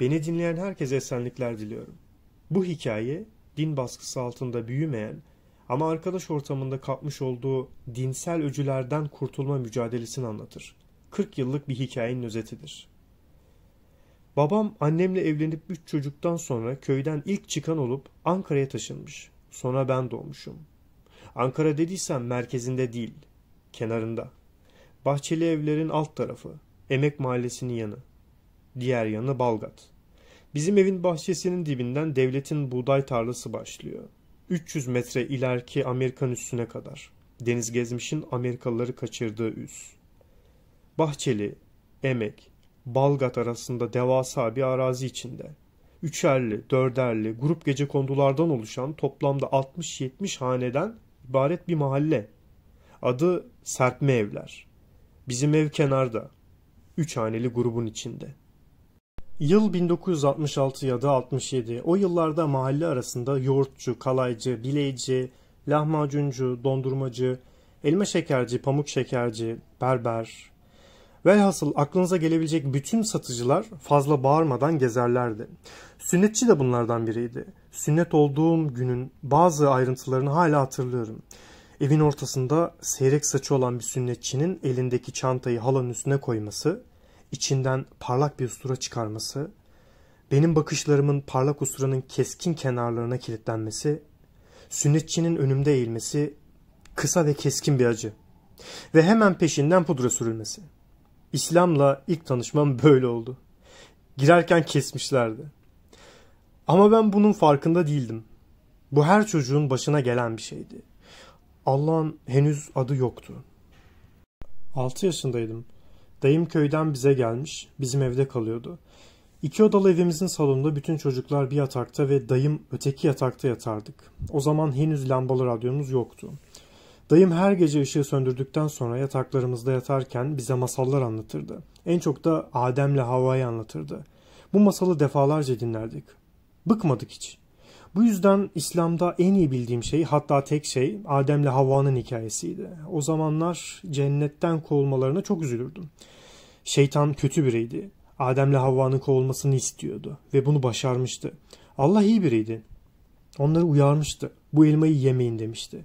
Beni dinleyen herkese esenlikler diliyorum. Bu hikaye din baskısı altında büyümeyen ama arkadaş ortamında kapmış olduğu dinsel öcülerden kurtulma mücadelesini anlatır. 40 yıllık bir hikayenin özetidir. Babam annemle evlenip 3 çocuktan sonra köyden ilk çıkan olup Ankara'ya taşınmış. Sonra ben doğmuşum. Ankara dediysem merkezinde değil, kenarında. Bahçeli evlerin alt tarafı, Emek Mahallesi'nin yanı diğer yanı Balgat. Bizim evin bahçesinin dibinden devletin buğday tarlası başlıyor. 300 metre ileriki Amerikan üssüne kadar. Deniz Gezmiş'in Amerikalıları kaçırdığı üs. Bahçeli, Emek, Balgat arasında devasa bir arazi içinde. Üçerli, dörderli, grup gece kondulardan oluşan toplamda 60-70 haneden ibaret bir mahalle. Adı Serpme Evler. Bizim ev kenarda. Üç haneli grubun içinde.'' Yıl 1966 ya da 67. O yıllarda mahalle arasında yoğurtçu, kalaycı, bileyci, lahmacuncu, dondurmacı, elma şekerci, pamuk şekerci, berber. Velhasıl aklınıza gelebilecek bütün satıcılar fazla bağırmadan gezerlerdi. Sünnetçi de bunlardan biriydi. Sünnet olduğum günün bazı ayrıntılarını hala hatırlıyorum. Evin ortasında seyrek saçı olan bir sünnetçinin elindeki çantayı halanın üstüne koyması, içinden parlak bir ustura çıkarması, benim bakışlarımın parlak usturanın keskin kenarlarına kilitlenmesi, sünnetçinin önümde eğilmesi kısa ve keskin bir acı ve hemen peşinden pudra sürülmesi. İslam'la ilk tanışmam böyle oldu. Girerken kesmişlerdi. Ama ben bunun farkında değildim. Bu her çocuğun başına gelen bir şeydi. Allah'ın henüz adı yoktu. 6 yaşındaydım. Dayım köyden bize gelmiş, bizim evde kalıyordu. İki odalı evimizin salonunda bütün çocuklar bir yatakta ve dayım öteki yatakta yatardık. O zaman henüz lambalı radyomuz yoktu. Dayım her gece ışığı söndürdükten sonra yataklarımızda yatarken bize masallar anlatırdı. En çok da Adem'le Havva'yı anlatırdı. Bu masalı defalarca dinlerdik. Bıkmadık hiç. Bu yüzden İslam'da en iyi bildiğim şey hatta tek şey Adem'le Havva'nın hikayesiydi. O zamanlar cennetten kovulmalarına çok üzülürdüm. Şeytan kötü biriydi. Adem'le Havva'nın kovulmasını istiyordu ve bunu başarmıştı. Allah iyi biriydi. Onları uyarmıştı. Bu elmayı yemeyin demişti.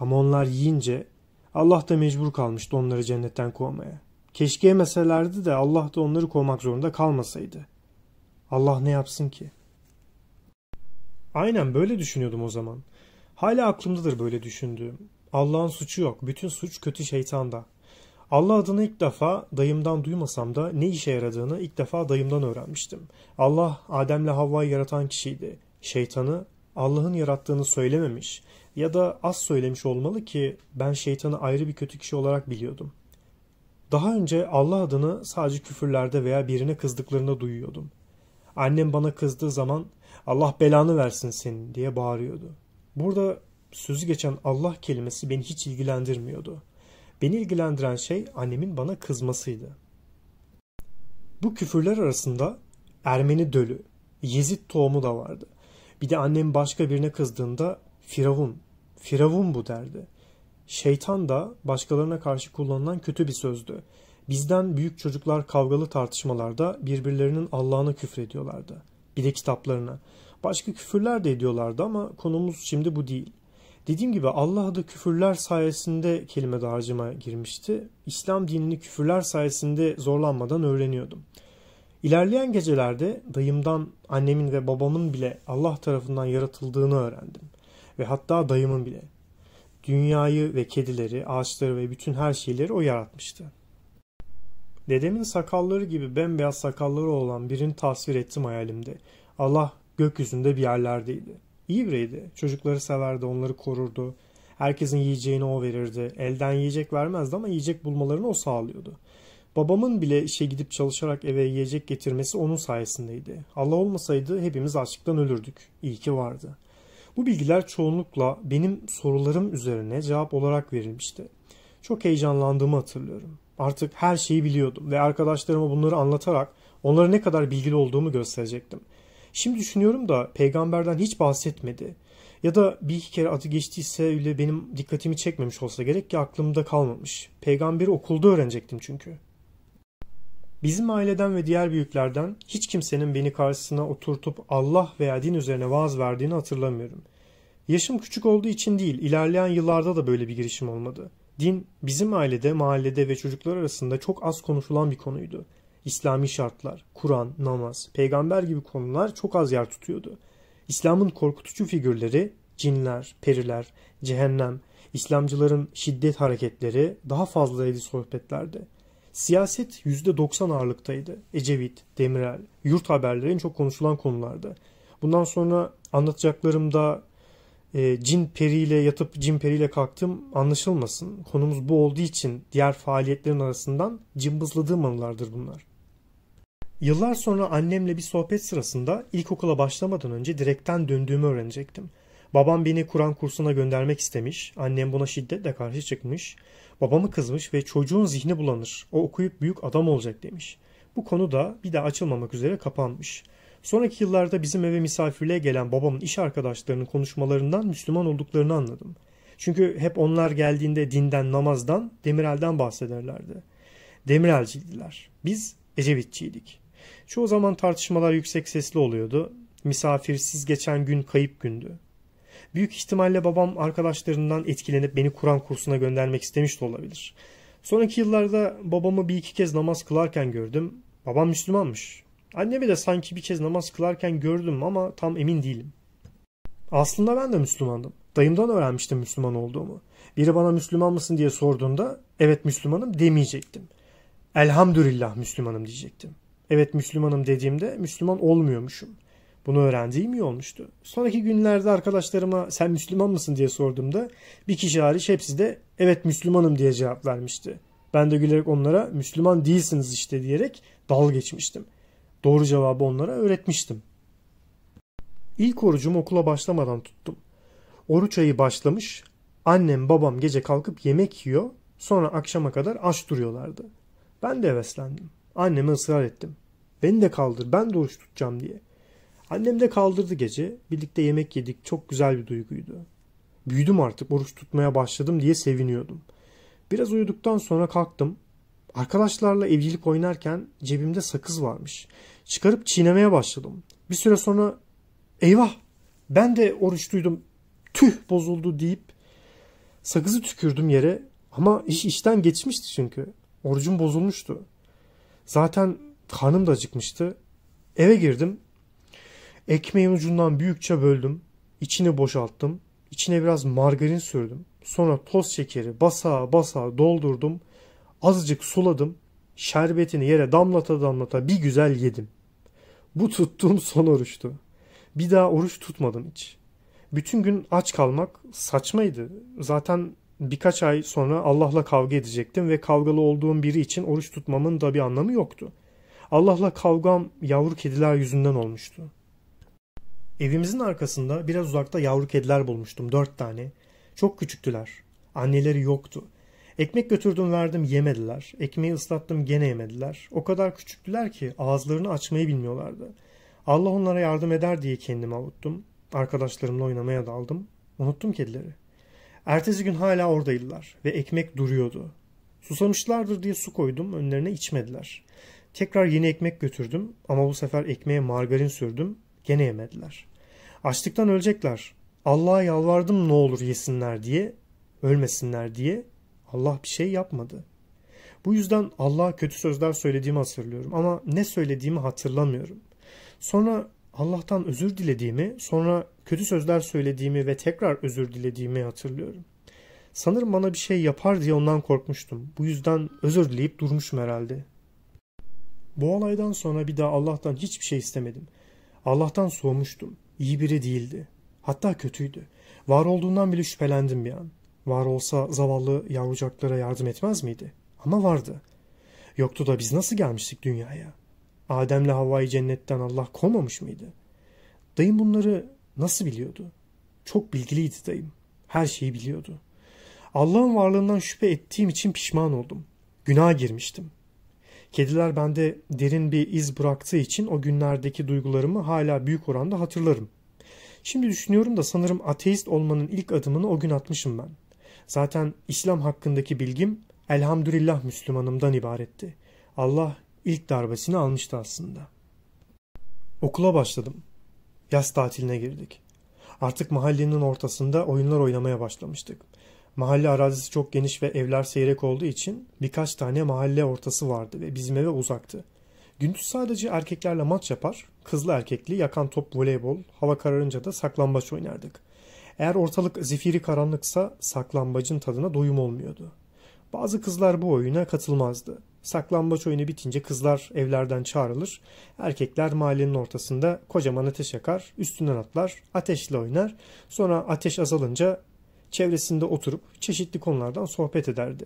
Ama onlar yiyince Allah da mecbur kalmıştı onları cennetten kovmaya. Keşke yemeselerdi de Allah da onları kovmak zorunda kalmasaydı. Allah ne yapsın ki?'' Aynen böyle düşünüyordum o zaman. Hala aklımdadır böyle düşündüğüm. Allah'ın suçu yok. Bütün suç kötü şeytanda. Allah adını ilk defa dayımdan duymasam da ne işe yaradığını ilk defa dayımdan öğrenmiştim. Allah Adem'le Havva'yı yaratan kişiydi. Şeytanı Allah'ın yarattığını söylememiş ya da az söylemiş olmalı ki ben şeytanı ayrı bir kötü kişi olarak biliyordum. Daha önce Allah adını sadece küfürlerde veya birine kızdıklarında duyuyordum. Annem bana kızdığı zaman Allah belanı versin senin diye bağırıyordu. Burada sözü geçen Allah kelimesi beni hiç ilgilendirmiyordu. Beni ilgilendiren şey annemin bana kızmasıydı. Bu küfürler arasında Ermeni dölü, Yezid tohumu da vardı. Bir de annem başka birine kızdığında Firavun, Firavun bu derdi. Şeytan da başkalarına karşı kullanılan kötü bir sözdü. Bizden büyük çocuklar kavgalı tartışmalarda birbirlerinin Allah'ına küfrediyorlardı.'' Bile kitaplarına. Başka küfürler de ediyorlardı ama konumuz şimdi bu değil. Dediğim gibi Allah adı küfürler sayesinde kelime dağarcığıma girmişti. İslam dinini küfürler sayesinde zorlanmadan öğreniyordum. İlerleyen gecelerde dayımdan, annemin ve babamın bile Allah tarafından yaratıldığını öğrendim. Ve hatta dayımın bile. Dünyayı ve kedileri, ağaçları ve bütün her şeyleri o yaratmıştı. Dedemin sakalları gibi bembeyaz sakalları olan birini tasvir ettim hayalimde. Allah gökyüzünde bir yerlerdeydi. İyi biriydi. Çocukları severdi, onları korurdu. Herkesin yiyeceğini o verirdi. Elden yiyecek vermezdi ama yiyecek bulmalarını o sağlıyordu. Babamın bile işe gidip çalışarak eve yiyecek getirmesi onun sayesindeydi. Allah olmasaydı hepimiz açlıktan ölürdük. İyi ki vardı. Bu bilgiler çoğunlukla benim sorularım üzerine cevap olarak verilmişti. Çok heyecanlandığımı hatırlıyorum. Artık her şeyi biliyordum ve arkadaşlarıma bunları anlatarak onlara ne kadar bilgili olduğumu gösterecektim. Şimdi düşünüyorum da peygamberden hiç bahsetmedi. Ya da bir iki kere adı geçtiyse bile benim dikkatimi çekmemiş olsa gerek ki aklımda kalmamış. Peygamberi okulda öğrenecektim çünkü. Bizim aileden ve diğer büyüklerden hiç kimsenin beni karşısına oturtup Allah veya din üzerine vaaz verdiğini hatırlamıyorum. Yaşım küçük olduğu için değil, ilerleyen yıllarda da böyle bir girişim olmadı. Din bizim ailede, mahallede ve çocuklar arasında çok az konuşulan bir konuydu. İslami şartlar, Kur'an, namaz, peygamber gibi konular çok az yer tutuyordu. İslam'ın korkutucu figürleri, cinler, periler, cehennem, İslamcıların şiddet hareketleri daha fazlaydı sohbetlerde. Siyaset %90 ağırlıktaydı. Ecevit, Demirel, yurt haberleri en çok konuşulan konulardı. Bundan sonra anlatacaklarımda e, cin periyle yatıp cin periyle kalktım anlaşılmasın. Konumuz bu olduğu için diğer faaliyetlerin arasından cımbızladığım anılardır bunlar. Yıllar sonra annemle bir sohbet sırasında ilkokula başlamadan önce direkten döndüğümü öğrenecektim. Babam beni Kur'an kursuna göndermek istemiş, annem buna şiddetle karşı çıkmış, babamı kızmış ve çocuğun zihni bulanır, o okuyup büyük adam olacak demiş. Bu konu da bir daha açılmamak üzere kapanmış.'' Sonraki yıllarda bizim eve misafirliğe gelen babamın iş arkadaşlarının konuşmalarından Müslüman olduklarını anladım. Çünkü hep onlar geldiğinde dinden, namazdan, Demirel'den bahsederlerdi. Demirelciydiler. Biz Ecevitçiydik. Çoğu zaman tartışmalar yüksek sesli oluyordu. Misafirsiz geçen gün kayıp gündü. Büyük ihtimalle babam arkadaşlarından etkilenip beni Kur'an kursuna göndermek istemiş de olabilir. Sonraki yıllarda babamı bir iki kez namaz kılarken gördüm. Babam Müslümanmış. Annemi de sanki bir kez namaz kılarken gördüm ama tam emin değilim. Aslında ben de Müslümandım. Dayımdan öğrenmiştim Müslüman olduğumu. Biri bana Müslüman mısın diye sorduğunda evet Müslümanım demeyecektim. Elhamdülillah Müslümanım diyecektim. Evet Müslümanım dediğimde Müslüman olmuyormuşum. Bunu öğrendiğim iyi olmuştu. Sonraki günlerde arkadaşlarıma sen Müslüman mısın diye sorduğumda bir kişi hariç hepsi de evet Müslümanım diye cevap vermişti. Ben de gülerek onlara Müslüman değilsiniz işte diyerek dal geçmiştim. Doğru cevabı onlara öğretmiştim. İlk orucum okula başlamadan tuttum. Oruç ayı başlamış, annem babam gece kalkıp yemek yiyor, sonra akşama kadar aç duruyorlardı. Ben de heveslendim. Anneme ısrar ettim. Beni de kaldır, ben de oruç tutacağım diye. Annem de kaldırdı gece. Birlikte yemek yedik. Çok güzel bir duyguydu. Büyüdüm artık oruç tutmaya başladım diye seviniyordum. Biraz uyuduktan sonra kalktım. Arkadaşlarla evlilik oynarken cebimde sakız varmış. Çıkarıp çiğnemeye başladım. Bir süre sonra eyvah ben de oruçluydum tüh bozuldu deyip sakızı tükürdüm yere ama iş işten geçmişti çünkü. Orucum bozulmuştu. Zaten karnım da acıkmıştı. Eve girdim. Ekmeğin ucundan büyükçe böldüm. İçini boşalttım. İçine biraz margarin sürdüm. Sonra toz şekeri basa basa doldurdum. Azıcık suladım. Şerbetini yere damlata damlata bir güzel yedim. Bu tuttuğum son oruçtu. Bir daha oruç tutmadım hiç. Bütün gün aç kalmak saçmaydı. Zaten birkaç ay sonra Allah'la kavga edecektim ve kavgalı olduğum biri için oruç tutmamın da bir anlamı yoktu. Allah'la kavgam yavru kediler yüzünden olmuştu. Evimizin arkasında biraz uzakta yavru kediler bulmuştum dört tane. Çok küçüktüler. Anneleri yoktu. Ekmek götürdüm verdim yemediler. Ekmeği ıslattım gene yemediler. O kadar küçüktüler ki ağızlarını açmayı bilmiyorlardı. Allah onlara yardım eder diye kendimi avuttum. Arkadaşlarımla oynamaya daldım. Unuttum kedileri. Ertesi gün hala oradaydılar ve ekmek duruyordu. Susamışlardır diye su koydum önlerine içmediler. Tekrar yeni ekmek götürdüm ama bu sefer ekmeğe margarin sürdüm. Gene yemediler. Açlıktan ölecekler. Allah'a yalvardım ne olur yesinler diye, ölmesinler diye Allah bir şey yapmadı. Bu yüzden Allah'a kötü sözler söylediğimi hatırlıyorum ama ne söylediğimi hatırlamıyorum. Sonra Allah'tan özür dilediğimi, sonra kötü sözler söylediğimi ve tekrar özür dilediğimi hatırlıyorum. Sanırım bana bir şey yapar diye ondan korkmuştum. Bu yüzden özür dileyip durmuşum herhalde. Bu olaydan sonra bir daha Allah'tan hiçbir şey istemedim. Allah'tan soğumuştum. İyi biri değildi. Hatta kötüydü. Var olduğundan bile şüphelendim bir an. Var olsa zavallı yavrucaklara yardım etmez miydi? Ama vardı. Yoktu da biz nasıl gelmiştik dünyaya? Adem'le Havva'yı cennetten Allah kovmamış mıydı? Dayım bunları nasıl biliyordu? Çok bilgiliydi dayım. Her şeyi biliyordu. Allah'ın varlığından şüphe ettiğim için pişman oldum. Günaha girmiştim. Kediler bende derin bir iz bıraktığı için o günlerdeki duygularımı hala büyük oranda hatırlarım. Şimdi düşünüyorum da sanırım ateist olmanın ilk adımını o gün atmışım ben. Zaten İslam hakkındaki bilgim elhamdülillah Müslümanımdan ibaretti. Allah ilk darbesini almıştı aslında. Okula başladım. Yaz tatiline girdik. Artık mahallenin ortasında oyunlar oynamaya başlamıştık. Mahalle arazisi çok geniş ve evler seyrek olduğu için birkaç tane mahalle ortası vardı ve bizim eve uzaktı. Gündüz sadece erkeklerle maç yapar, kızlı erkekli yakan top voleybol, hava kararınca da saklambaç oynardık. Eğer ortalık zifiri karanlıksa saklambacın tadına doyum olmuyordu. Bazı kızlar bu oyuna katılmazdı. Saklambaç oyunu bitince kızlar evlerden çağrılır, erkekler mahallenin ortasında kocaman ateş yakar, üstünden atlar, ateşle oynar, sonra ateş azalınca çevresinde oturup çeşitli konulardan sohbet ederdi.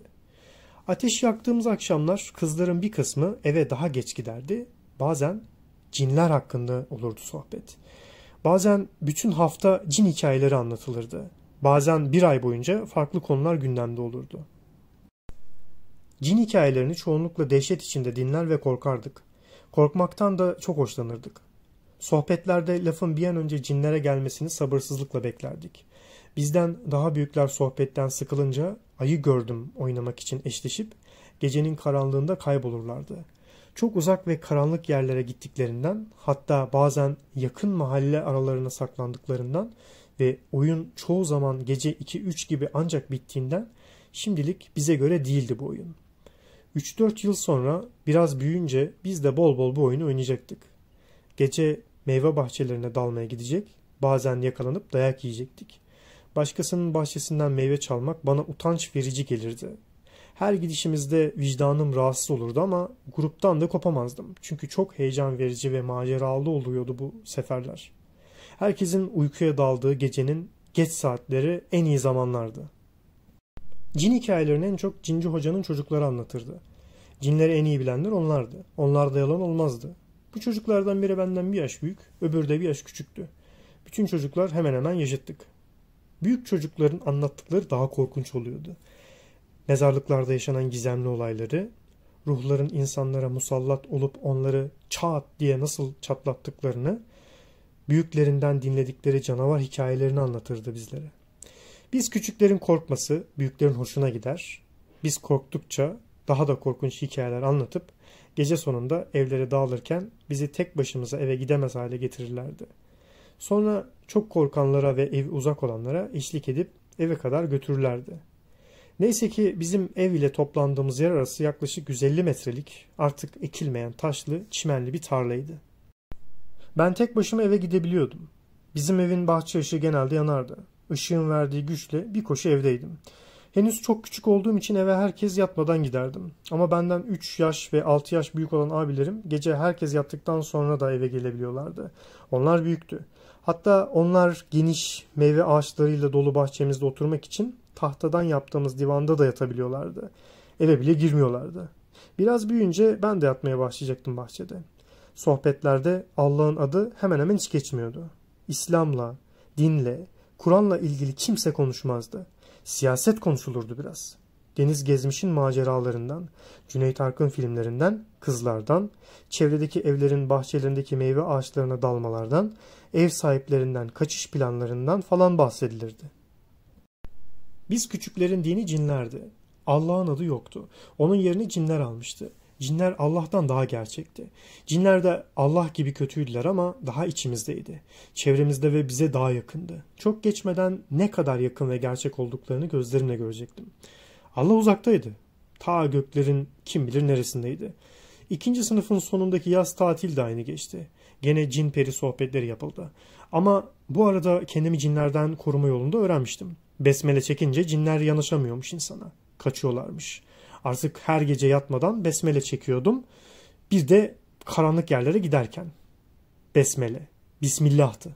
Ateş yaktığımız akşamlar kızların bir kısmı eve daha geç giderdi, bazen cinler hakkında olurdu sohbet. Bazen bütün hafta cin hikayeleri anlatılırdı. Bazen bir ay boyunca farklı konular gündemde olurdu. Cin hikayelerini çoğunlukla dehşet içinde dinler ve korkardık. Korkmaktan da çok hoşlanırdık. Sohbetlerde lafın bir an önce cinlere gelmesini sabırsızlıkla beklerdik. Bizden daha büyükler sohbetten sıkılınca ayı gördüm oynamak için eşleşip gecenin karanlığında kaybolurlardı. Çok uzak ve karanlık yerlere gittiklerinden hatta bazen yakın mahalle aralarına saklandıklarından ve oyun çoğu zaman gece 2-3 gibi ancak bittiğinden şimdilik bize göre değildi bu oyun. 3-4 yıl sonra biraz büyüyünce biz de bol bol bu oyunu oynayacaktık. Gece meyve bahçelerine dalmaya gidecek, bazen yakalanıp dayak yiyecektik. Başkasının bahçesinden meyve çalmak bana utanç verici gelirdi her gidişimizde vicdanım rahatsız olurdu ama gruptan da kopamazdım. Çünkü çok heyecan verici ve maceralı oluyordu bu seferler. Herkesin uykuya daldığı gecenin geç saatleri en iyi zamanlardı. Cin hikayelerini en çok Cinci Hoca'nın çocukları anlatırdı. Cinleri en iyi bilenler onlardı. Onlarda yalan olmazdı. Bu çocuklardan biri benden bir yaş büyük, öbürü de bir yaş küçüktü. Bütün çocuklar hemen hemen yaşıttık. Büyük çocukların anlattıkları daha korkunç oluyordu mezarlıklarda yaşanan gizemli olayları, ruhların insanlara musallat olup onları çat diye nasıl çatlattıklarını, büyüklerinden dinledikleri canavar hikayelerini anlatırdı bizlere. Biz küçüklerin korkması büyüklerin hoşuna gider. Biz korktukça daha da korkunç hikayeler anlatıp gece sonunda evlere dağılırken bizi tek başımıza eve gidemez hale getirirlerdi. Sonra çok korkanlara ve ev uzak olanlara eşlik edip eve kadar götürürlerdi. Neyse ki bizim ev ile toplandığımız yer arası yaklaşık 150 metrelik artık ekilmeyen taşlı çimenli bir tarlaydı. Ben tek başıma eve gidebiliyordum. Bizim evin bahçe ışığı genelde yanardı. Işığın verdiği güçle bir koşu evdeydim. Henüz çok küçük olduğum için eve herkes yatmadan giderdim. Ama benden 3 yaş ve 6 yaş büyük olan abilerim gece herkes yattıktan sonra da eve gelebiliyorlardı. Onlar büyüktü. Hatta onlar geniş meyve ağaçlarıyla dolu bahçemizde oturmak için tahtadan yaptığımız divanda da yatabiliyorlardı. Eve bile girmiyorlardı. Biraz büyüyünce ben de yatmaya başlayacaktım bahçede. Sohbetlerde Allah'ın adı hemen hemen hiç geçmiyordu. İslam'la, dinle, Kur'an'la ilgili kimse konuşmazdı. Siyaset konuşulurdu biraz. Deniz Gezmiş'in maceralarından, Cüneyt Arkın filmlerinden, kızlardan, çevredeki evlerin bahçelerindeki meyve ağaçlarına dalmalardan, ev sahiplerinden kaçış planlarından falan bahsedilirdi. Biz küçüklerin dini cinlerdi. Allah'ın adı yoktu. Onun yerini cinler almıştı. Cinler Allah'tan daha gerçekti. Cinler de Allah gibi kötüydüler ama daha içimizdeydi. Çevremizde ve bize daha yakındı. Çok geçmeden ne kadar yakın ve gerçek olduklarını gözlerimle görecektim. Allah uzaktaydı. Ta göklerin kim bilir neresindeydi. İkinci sınıfın sonundaki yaz tatil de aynı geçti. Gene cin peri sohbetleri yapıldı. Ama bu arada kendimi cinlerden koruma yolunda öğrenmiştim. Besmele çekince cinler yanaşamıyormuş insana. Kaçıyorlarmış. Artık her gece yatmadan besmele çekiyordum. Bir de karanlık yerlere giderken. Besmele. Bismillah'tı.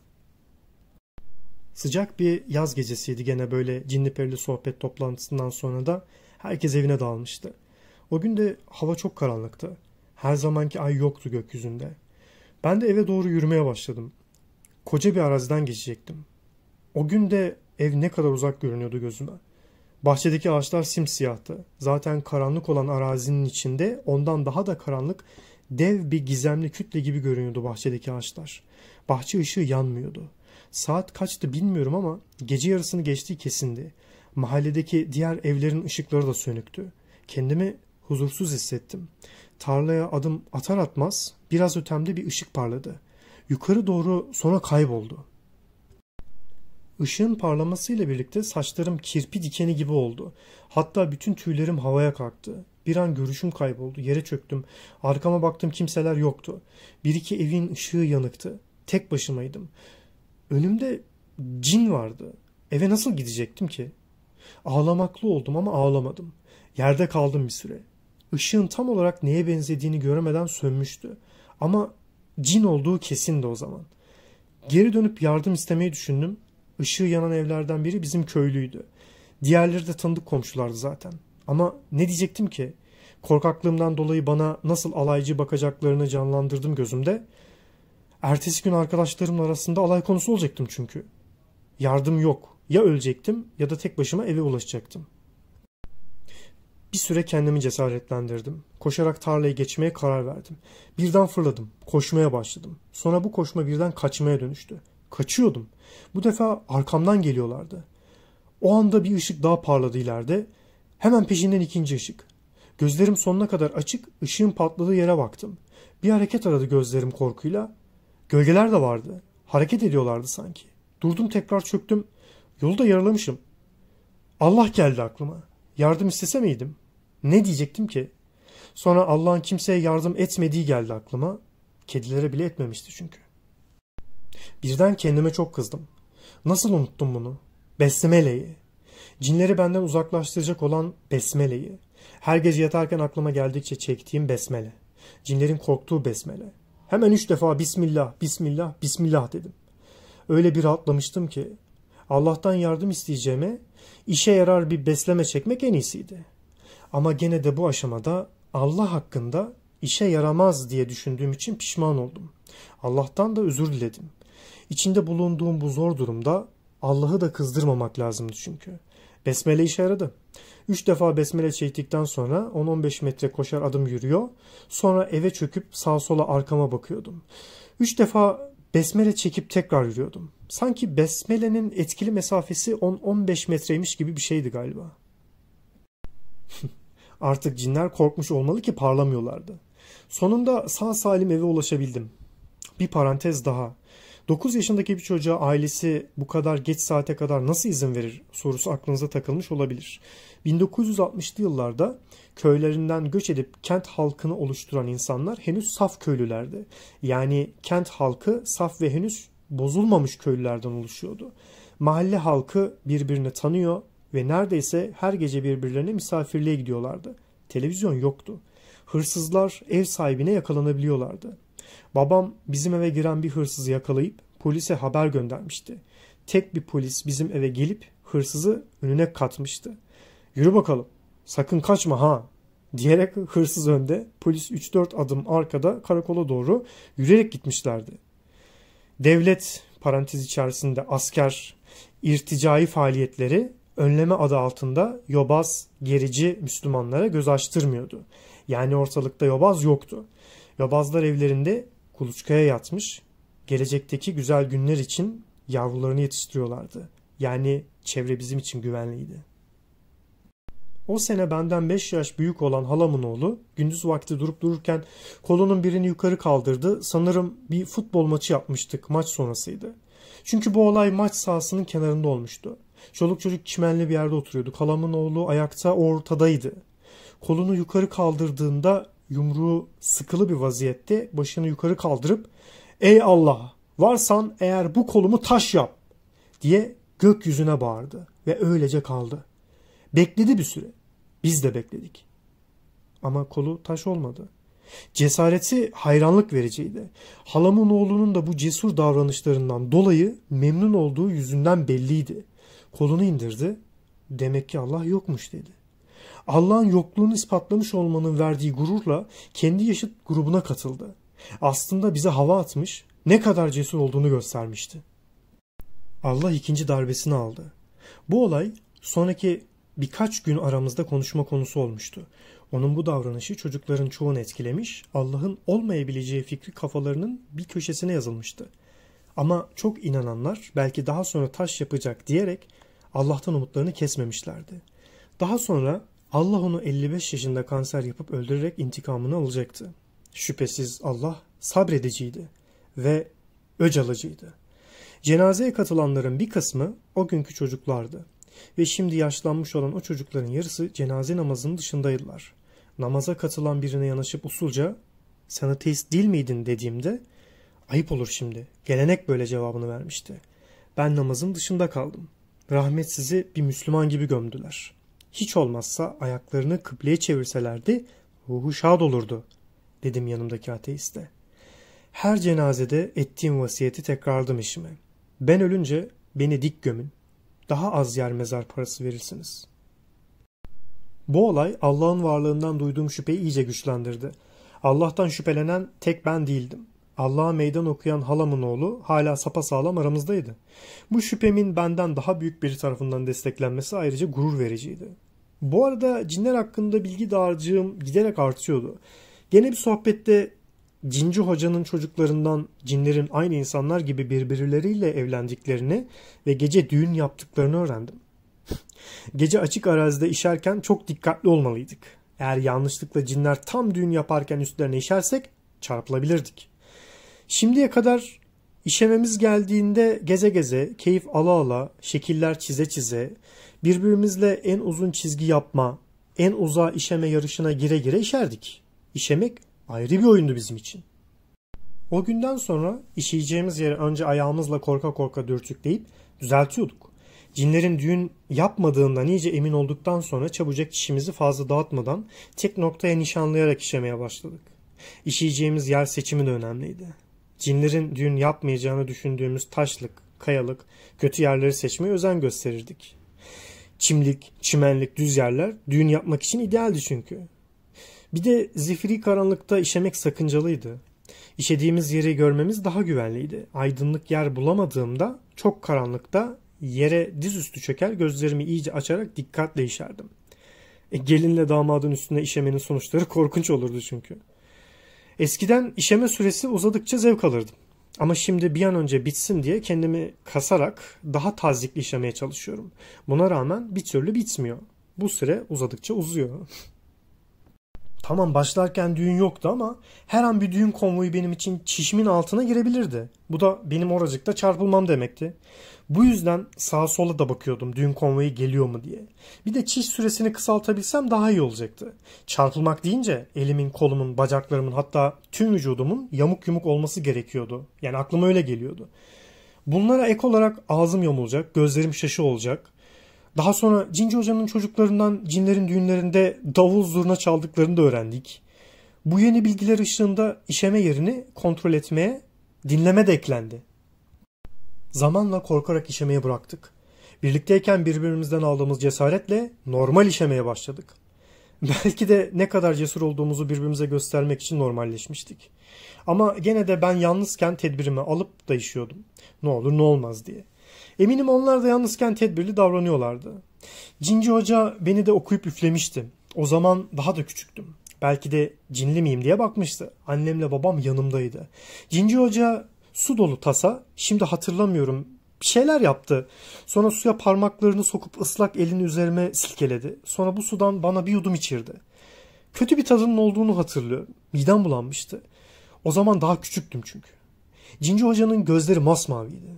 Sıcak bir yaz gecesiydi gene böyle cinli perili sohbet toplantısından sonra da herkes evine dağılmıştı. O gün de hava çok karanlıktı. Her zamanki ay yoktu gökyüzünde. Ben de eve doğru yürümeye başladım. Koca bir araziden geçecektim. O gün de Ev ne kadar uzak görünüyordu gözüme. Bahçedeki ağaçlar simsiyahtı. Zaten karanlık olan arazinin içinde ondan daha da karanlık dev bir gizemli kütle gibi görünüyordu bahçedeki ağaçlar. Bahçe ışığı yanmıyordu. Saat kaçtı bilmiyorum ama gece yarısını geçtiği kesindi. Mahalledeki diğer evlerin ışıkları da sönüktü. Kendimi huzursuz hissettim. Tarlaya adım atar atmaz biraz ötemde bir ışık parladı. Yukarı doğru sonra kayboldu. Işığın parlamasıyla birlikte saçlarım kirpi dikeni gibi oldu. Hatta bütün tüylerim havaya kalktı. Bir an görüşüm kayboldu. Yere çöktüm. Arkama baktım kimseler yoktu. Bir iki evin ışığı yanıktı. Tek başımaydım. Önümde cin vardı. Eve nasıl gidecektim ki? Ağlamaklı oldum ama ağlamadım. Yerde kaldım bir süre. Işığın tam olarak neye benzediğini göremeden sönmüştü. Ama cin olduğu kesindi o zaman. Geri dönüp yardım istemeyi düşündüm Işığı yanan evlerden biri bizim köylüydü. Diğerleri de tanıdık komşulardı zaten. Ama ne diyecektim ki? Korkaklığımdan dolayı bana nasıl alaycı bakacaklarını canlandırdım gözümde. Ertesi gün arkadaşlarımın arasında alay konusu olacaktım çünkü. Yardım yok. Ya ölecektim ya da tek başıma eve ulaşacaktım. Bir süre kendimi cesaretlendirdim. Koşarak tarlaya geçmeye karar verdim. Birden fırladım. Koşmaya başladım. Sonra bu koşma birden kaçmaya dönüştü. Kaçıyordum. Bu defa arkamdan geliyorlardı. O anda bir ışık daha parladı ileride. Hemen peşinden ikinci ışık. Gözlerim sonuna kadar açık, ışığın patladığı yere baktım. Bir hareket aradı gözlerim korkuyla. Gölgeler de vardı. Hareket ediyorlardı sanki. Durdum tekrar çöktüm. Yolu da yaralamışım. Allah geldi aklıma. Yardım istese miydim? Ne diyecektim ki? Sonra Allah'ın kimseye yardım etmediği geldi aklıma. Kedilere bile etmemişti çünkü. Birden kendime çok kızdım. Nasıl unuttum bunu? Besmele'yi. Cinleri benden uzaklaştıracak olan besmeleyi. Her gece yatarken aklıma geldikçe çektiğim besmele. Cinlerin korktuğu besmele. Hemen üç defa Bismillah, Bismillah, Bismillah dedim. Öyle bir rahatlamıştım ki Allah'tan yardım isteyeceğime işe yarar bir besleme çekmek en iyisiydi. Ama gene de bu aşamada Allah hakkında işe yaramaz diye düşündüğüm için pişman oldum. Allah'tan da özür diledim. İçinde bulunduğum bu zor durumda Allah'ı da kızdırmamak lazımdı çünkü. Besmele işe yaradı. Üç defa besmele çektikten sonra 10-15 metre koşar adım yürüyor. Sonra eve çöküp sağ sola arkama bakıyordum. Üç defa besmele çekip tekrar yürüyordum. Sanki besmelenin etkili mesafesi 10-15 metreymiş gibi bir şeydi galiba. Artık cinler korkmuş olmalı ki parlamıyorlardı. Sonunda sağ salim eve ulaşabildim. Bir parantez daha. 9 yaşındaki bir çocuğa ailesi bu kadar geç saate kadar nasıl izin verir sorusu aklınıza takılmış olabilir. 1960'lı yıllarda köylerinden göç edip kent halkını oluşturan insanlar henüz saf köylülerdi. Yani kent halkı saf ve henüz bozulmamış köylülerden oluşuyordu. Mahalle halkı birbirini tanıyor ve neredeyse her gece birbirlerine misafirliğe gidiyorlardı. Televizyon yoktu. Hırsızlar ev sahibine yakalanabiliyorlardı. Babam bizim eve giren bir hırsızı yakalayıp polise haber göndermişti. Tek bir polis bizim eve gelip hırsızı önüne katmıştı. Yürü bakalım sakın kaçma ha diyerek hırsız önde polis 3-4 adım arkada karakola doğru yürüyerek gitmişlerdi. Devlet parantez içerisinde asker irticai faaliyetleri önleme adı altında yobaz, gerici Müslümanlara göz açtırmıyordu. Yani ortalıkta yobaz yoktu bazılar evlerinde kuluçkaya yatmış, gelecekteki güzel günler için yavrularını yetiştiriyorlardı. Yani çevre bizim için güvenliydi. O sene benden 5 yaş büyük olan halamın oğlu gündüz vakti durup dururken kolunun birini yukarı kaldırdı. Sanırım bir futbol maçı yapmıştık maç sonrasıydı. Çünkü bu olay maç sahasının kenarında olmuştu. Çoluk çocuk çimenli bir yerde oturuyordu. Halamın oğlu ayakta ortadaydı. Kolunu yukarı kaldırdığında yumruğu sıkılı bir vaziyette başını yukarı kaldırıp ''Ey Allah varsan eğer bu kolumu taş yap'' diye gökyüzüne bağırdı ve öylece kaldı. Bekledi bir süre. Biz de bekledik. Ama kolu taş olmadı. Cesareti hayranlık vericiydi. Halamın oğlunun da bu cesur davranışlarından dolayı memnun olduğu yüzünden belliydi. Kolunu indirdi. Demek ki Allah yokmuş dedi. Allah'ın yokluğunu ispatlamış olmanın verdiği gururla kendi yaşıt grubuna katıldı. Aslında bize hava atmış, ne kadar cesur olduğunu göstermişti. Allah ikinci darbesini aldı. Bu olay sonraki birkaç gün aramızda konuşma konusu olmuştu. Onun bu davranışı çocukların çoğunu etkilemiş, Allah'ın olmayabileceği fikri kafalarının bir köşesine yazılmıştı. Ama çok inananlar belki daha sonra taş yapacak diyerek Allah'tan umutlarını kesmemişlerdi. Daha sonra Allah onu 55 yaşında kanser yapıp öldürerek intikamını alacaktı. Şüphesiz Allah sabrediciydi ve öcalacıydı. Cenazeye katılanların bir kısmı o günkü çocuklardı ve şimdi yaşlanmış olan o çocukların yarısı cenaze namazının dışındaydılar. Namaza katılan birine yanaşıp usulca sen ateist değil miydin dediğimde ayıp olur şimdi gelenek böyle cevabını vermişti. Ben namazın dışında kaldım. Rahmet sizi bir Müslüman gibi gömdüler.'' hiç olmazsa ayaklarını kıbleye çevirselerdi ruhu şad olurdu dedim yanımdaki ateiste. Her cenazede ettiğim vasiyeti tekrardım işime. Ben ölünce beni dik gömün. Daha az yer mezar parası verirsiniz. Bu olay Allah'ın varlığından duyduğum şüpheyi iyice güçlendirdi. Allah'tan şüphelenen tek ben değildim. Allah'a meydan okuyan halamın oğlu hala sapasağlam aramızdaydı. Bu şüphemin benden daha büyük biri tarafından desteklenmesi ayrıca gurur vericiydi. Bu arada cinler hakkında bilgi dağarcığım giderek artıyordu. Gene bir sohbette Cinci Hoca'nın çocuklarından cinlerin aynı insanlar gibi birbirleriyle evlendiklerini ve gece düğün yaptıklarını öğrendim. Gece açık arazide işerken çok dikkatli olmalıydık. Eğer yanlışlıkla cinler tam düğün yaparken üstlerine işersek çarpılabilirdik. Şimdiye kadar İşememiz geldiğinde geze geze, keyif ala ala, şekiller çize çize, birbirimizle en uzun çizgi yapma, en uzağa işeme yarışına gire gire işerdik. İşemek ayrı bir oyundu bizim için. O günden sonra işeyeceğimiz yeri önce ayağımızla korka korka dürtükleyip düzeltiyorduk. Cinlerin düğün yapmadığından iyice emin olduktan sonra çabucak işimizi fazla dağıtmadan tek noktaya nişanlayarak işemeye başladık. İşeyeceğimiz yer seçimi de önemliydi cinlerin düğün yapmayacağını düşündüğümüz taşlık, kayalık, kötü yerleri seçmeye özen gösterirdik. Çimlik, çimenlik, düz yerler düğün yapmak için idealdi çünkü. Bir de zifiri karanlıkta işemek sakıncalıydı. İşediğimiz yeri görmemiz daha güvenliydi. Aydınlık yer bulamadığımda çok karanlıkta yere dizüstü çöker gözlerimi iyice açarak dikkatle işerdim. E, gelinle damadın üstüne işemenin sonuçları korkunç olurdu çünkü.'' Eskiden işeme süresi uzadıkça zevk alırdım. Ama şimdi bir an önce bitsin diye kendimi kasarak daha tazikli işemeye çalışıyorum. Buna rağmen bir türlü bitmiyor. Bu süre uzadıkça uzuyor. tamam başlarken düğün yoktu ama her an bir düğün konvoyu benim için çişimin altına girebilirdi. Bu da benim oracıkta çarpılmam demekti. Bu yüzden sağa sola da bakıyordum düğün konvoyu geliyor mu diye. Bir de çiş süresini kısaltabilsem daha iyi olacaktı. Çarpılmak deyince elimin, kolumun, bacaklarımın hatta tüm vücudumun yamuk yumuk olması gerekiyordu. Yani aklıma öyle geliyordu. Bunlara ek olarak ağzım yamulacak, gözlerim şaşı olacak. Daha sonra Cinci Hoca'nın çocuklarından cinlerin düğünlerinde davul zurna çaldıklarını da öğrendik. Bu yeni bilgiler ışığında işeme yerini kontrol etmeye dinleme de eklendi. Zamanla korkarak işemeyi bıraktık. Birlikteyken birbirimizden aldığımız cesaretle normal işemeye başladık. Belki de ne kadar cesur olduğumuzu birbirimize göstermek için normalleşmiştik. Ama gene de ben yalnızken tedbirimi alıp da işiyordum. Ne olur ne olmaz diye. Eminim onlar da yalnızken tedbirli davranıyorlardı. Cinci Hoca beni de okuyup üflemişti. O zaman daha da küçüktüm. Belki de cinli miyim diye bakmıştı. Annemle babam yanımdaydı. Cinci Hoca su dolu tasa. Şimdi hatırlamıyorum bir şeyler yaptı. Sonra suya parmaklarını sokup ıslak elini üzerime silkeledi. Sonra bu sudan bana bir yudum içirdi. Kötü bir tadının olduğunu hatırlıyorum. Midem bulanmıştı. O zaman daha küçüktüm çünkü. Cinci Hoca'nın gözleri masmaviydi.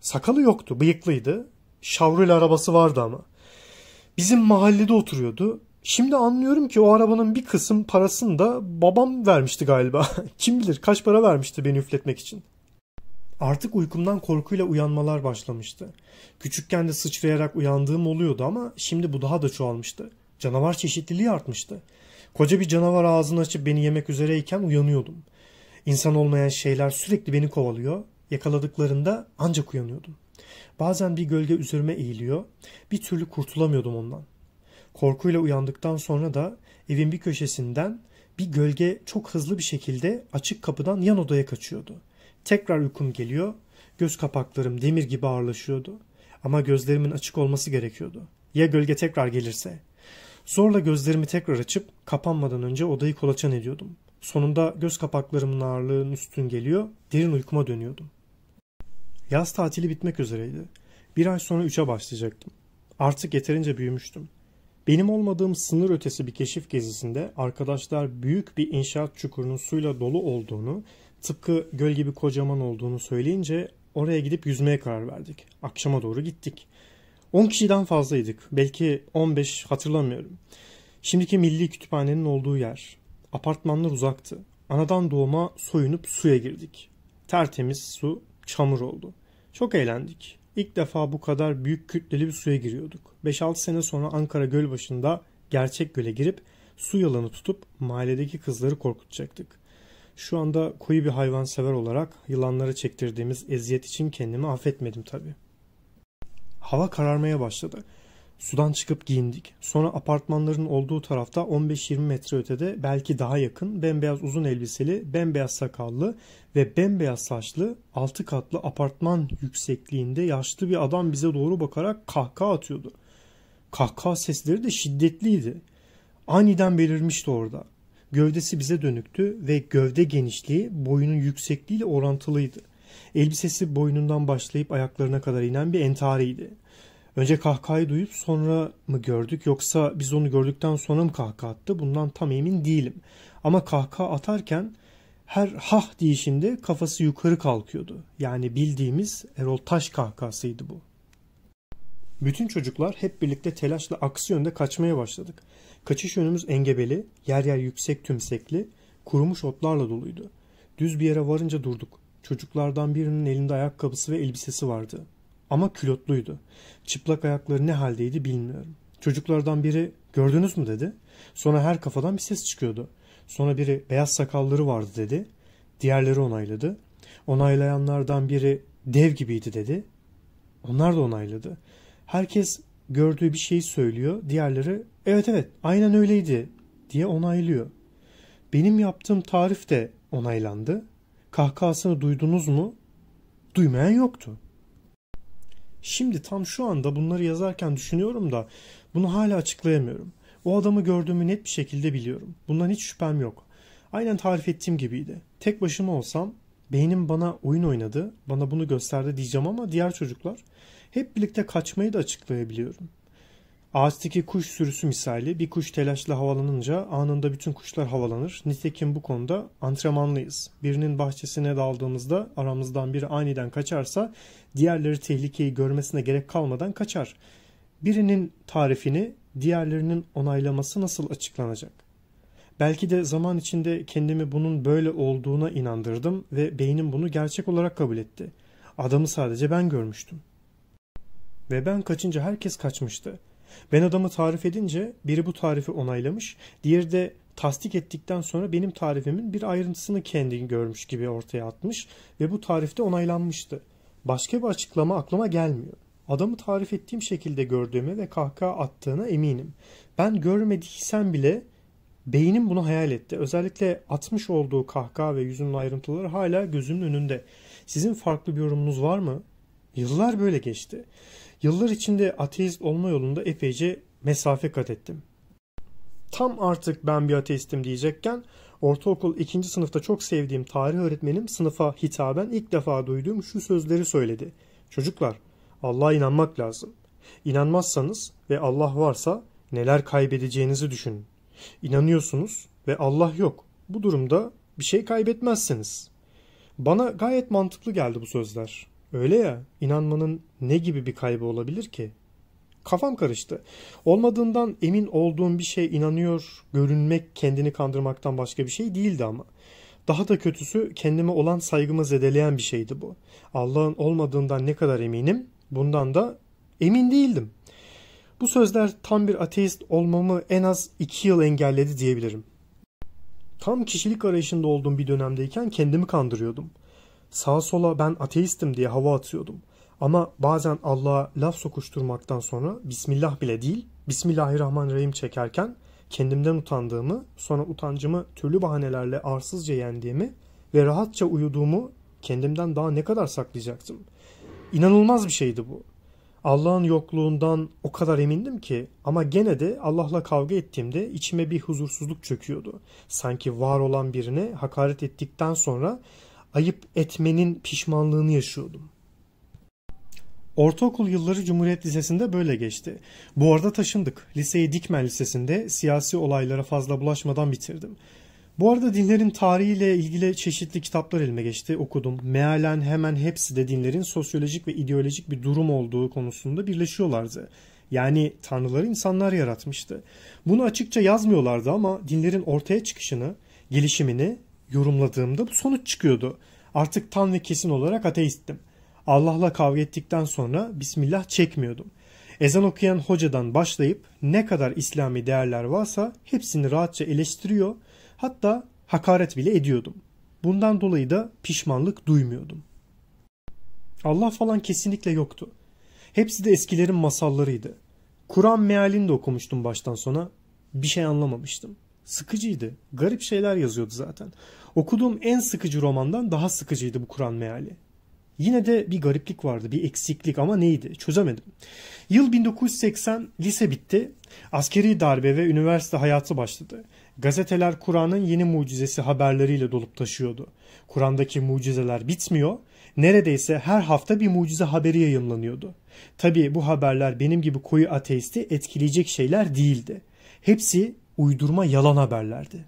Sakalı yoktu, bıyıklıydı. Şavrül arabası vardı ama. Bizim mahallede oturuyordu. Şimdi anlıyorum ki o arabanın bir kısım parasını da babam vermişti galiba. Kim bilir kaç para vermişti beni üfletmek için. Artık uykumdan korkuyla uyanmalar başlamıştı. Küçükken de sıçrayarak uyandığım oluyordu ama şimdi bu daha da çoğalmıştı. Canavar çeşitliliği artmıştı. Koca bir canavar ağzını açıp beni yemek üzereyken uyanıyordum. İnsan olmayan şeyler sürekli beni kovalıyor. Yakaladıklarında ancak uyanıyordum. Bazen bir gölge üzerime eğiliyor. Bir türlü kurtulamıyordum ondan. Korkuyla uyandıktan sonra da evin bir köşesinden bir gölge çok hızlı bir şekilde açık kapıdan yan odaya kaçıyordu. Tekrar uykum geliyor. Göz kapaklarım demir gibi ağırlaşıyordu. Ama gözlerimin açık olması gerekiyordu. Ya gölge tekrar gelirse? Zorla gözlerimi tekrar açıp kapanmadan önce odayı kolaçan ediyordum. Sonunda göz kapaklarımın ağırlığının üstün geliyor, derin uykuma dönüyordum. Yaz tatili bitmek üzereydi. Bir ay sonra üçe başlayacaktım. Artık yeterince büyümüştüm. Benim olmadığım sınır ötesi bir keşif gezisinde arkadaşlar büyük bir inşaat çukurunun suyla dolu olduğunu Tıpkı göl gibi kocaman olduğunu söyleyince oraya gidip yüzmeye karar verdik. Akşama doğru gittik. 10 kişiden fazlaydık. Belki 15 hatırlamıyorum. Şimdiki milli kütüphanenin olduğu yer. Apartmanlar uzaktı. Anadan doğuma soyunup suya girdik. Tertemiz su çamur oldu. Çok eğlendik. İlk defa bu kadar büyük kütleli bir suya giriyorduk. 5-6 sene sonra Ankara Gölbaşı'nda gerçek göle girip su yalanı tutup mahalledeki kızları korkutacaktık. Şu anda koyu bir hayvansever olarak yılanlara çektirdiğimiz eziyet için kendimi affetmedim tabii. Hava kararmaya başladı. Sudan çıkıp giyindik. Sonra apartmanların olduğu tarafta 15-20 metre ötede belki daha yakın bembeyaz uzun elbiseli, bembeyaz sakallı ve bembeyaz saçlı 6 katlı apartman yüksekliğinde yaşlı bir adam bize doğru bakarak kahkaha atıyordu. Kahkaha sesleri de şiddetliydi. Aniden belirmişti orada. Gövdesi bize dönüktü ve gövde genişliği boyunun yüksekliğiyle orantılıydı. Elbisesi boynundan başlayıp ayaklarına kadar inen bir entariydi. Önce kahkahayı duyup sonra mı gördük yoksa biz onu gördükten sonra mı kahkaha attı bundan tam emin değilim. Ama kahkaha atarken her hah deyişinde kafası yukarı kalkıyordu. Yani bildiğimiz Erol Taş kahkasıydı bu. Bütün çocuklar hep birlikte telaşla aksi yönde kaçmaya başladık. Kaçış yönümüz engebeli, yer yer yüksek tümsekli, kurumuş otlarla doluydu. Düz bir yere varınca durduk. Çocuklardan birinin elinde ayakkabısı ve elbisesi vardı. Ama külotluydu. Çıplak ayakları ne haldeydi bilmiyorum. Çocuklardan biri gördünüz mü dedi. Sonra her kafadan bir ses çıkıyordu. Sonra biri beyaz sakalları vardı dedi. Diğerleri onayladı. Onaylayanlardan biri dev gibiydi dedi. Onlar da onayladı. Herkes gördüğü bir şeyi söylüyor. Diğerleri evet evet aynen öyleydi diye onaylıyor. Benim yaptığım tarif de onaylandı. Kahkahasını duydunuz mu? Duymayan yoktu. Şimdi tam şu anda bunları yazarken düşünüyorum da bunu hala açıklayamıyorum. O adamı gördüğümü net bir şekilde biliyorum. Bundan hiç şüphem yok. Aynen tarif ettiğim gibiydi. Tek başıma olsam beynim bana oyun oynadı, bana bunu gösterdi diyeceğim ama diğer çocuklar hep birlikte kaçmayı da açıklayabiliyorum. Ağaçtaki kuş sürüsü misali bir kuş telaşla havalanınca anında bütün kuşlar havalanır. Nitekim bu konuda antrenmanlıyız. Birinin bahçesine daldığımızda aramızdan biri aniden kaçarsa diğerleri tehlikeyi görmesine gerek kalmadan kaçar. Birinin tarifini diğerlerinin onaylaması nasıl açıklanacak? Belki de zaman içinde kendimi bunun böyle olduğuna inandırdım ve beynim bunu gerçek olarak kabul etti. Adamı sadece ben görmüştüm. Ve ben kaçınca herkes kaçmıştı. Ben adamı tarif edince biri bu tarifi onaylamış, diğeri de tasdik ettikten sonra benim tarifimin bir ayrıntısını kendi görmüş gibi ortaya atmış ve bu tarifte onaylanmıştı. Başka bir açıklama aklıma gelmiyor. Adamı tarif ettiğim şekilde gördüğüme ve kahkaha attığına eminim. Ben görmediysen bile beynim bunu hayal etti. Özellikle atmış olduğu kahkaha ve yüzünün ayrıntıları hala gözümün önünde. Sizin farklı bir yorumunuz var mı? Yıllar böyle geçti. Yıllar içinde ateist olma yolunda epeyce mesafe kat ettim. Tam artık ben bir ateistim diyecekken ortaokul ikinci sınıfta çok sevdiğim tarih öğretmenim sınıfa hitaben ilk defa duyduğum şu sözleri söyledi. Çocuklar Allah'a inanmak lazım. İnanmazsanız ve Allah varsa neler kaybedeceğinizi düşünün. İnanıyorsunuz ve Allah yok. Bu durumda bir şey kaybetmezsiniz. Bana gayet mantıklı geldi bu sözler. Öyle ya, inanmanın ne gibi bir kaybı olabilir ki? Kafam karıştı. Olmadığından emin olduğum bir şey inanıyor, görünmek kendini kandırmaktan başka bir şey değildi ama. Daha da kötüsü kendime olan saygımı zedeleyen bir şeydi bu. Allah'ın olmadığından ne kadar eminim, bundan da emin değildim. Bu sözler tam bir ateist olmamı en az iki yıl engelledi diyebilirim. Tam kişilik arayışında olduğum bir dönemdeyken kendimi kandırıyordum sağa sola ben ateistim diye hava atıyordum. Ama bazen Allah'a laf sokuşturmaktan sonra Bismillah bile değil, Bismillahirrahmanirrahim çekerken kendimden utandığımı, sonra utancımı türlü bahanelerle arsızca yendiğimi ve rahatça uyuduğumu kendimden daha ne kadar saklayacaktım? İnanılmaz bir şeydi bu. Allah'ın yokluğundan o kadar emindim ki ama gene de Allah'la kavga ettiğimde içime bir huzursuzluk çöküyordu. Sanki var olan birine hakaret ettikten sonra ayıp etmenin pişmanlığını yaşıyordum. Ortaokul yılları Cumhuriyet Lisesi'nde böyle geçti. Bu arada taşındık. Liseyi Dikmen Lisesi'nde siyasi olaylara fazla bulaşmadan bitirdim. Bu arada dinlerin tarihiyle ilgili çeşitli kitaplar elime geçti, okudum. Mealen hemen hepsi de dinlerin sosyolojik ve ideolojik bir durum olduğu konusunda birleşiyorlardı. Yani tanrıları insanlar yaratmıştı. Bunu açıkça yazmıyorlardı ama dinlerin ortaya çıkışını, gelişimini yorumladığımda bu sonuç çıkıyordu. Artık tam ve kesin olarak ateisttim. Allah'la kavga ettikten sonra Bismillah çekmiyordum. Ezan okuyan hocadan başlayıp ne kadar İslami değerler varsa hepsini rahatça eleştiriyor, hatta hakaret bile ediyordum. Bundan dolayı da pişmanlık duymuyordum. Allah falan kesinlikle yoktu. Hepsi de eskilerin masallarıydı. Kur'an mealini de okumuştum baştan sona. Bir şey anlamamıştım.'' Sıkıcıydı. Garip şeyler yazıyordu zaten. Okuduğum en sıkıcı romandan daha sıkıcıydı bu Kur'an meali. Yine de bir gariplik vardı, bir eksiklik ama neydi çözemedim. Yıl 1980 lise bitti. Askeri darbe ve üniversite hayatı başladı. Gazeteler Kur'an'ın yeni mucizesi haberleriyle dolup taşıyordu. Kur'an'daki mucizeler bitmiyor. Neredeyse her hafta bir mucize haberi yayımlanıyordu. Tabii bu haberler benim gibi koyu ateisti etkileyecek şeyler değildi. Hepsi uydurma yalan haberlerdi.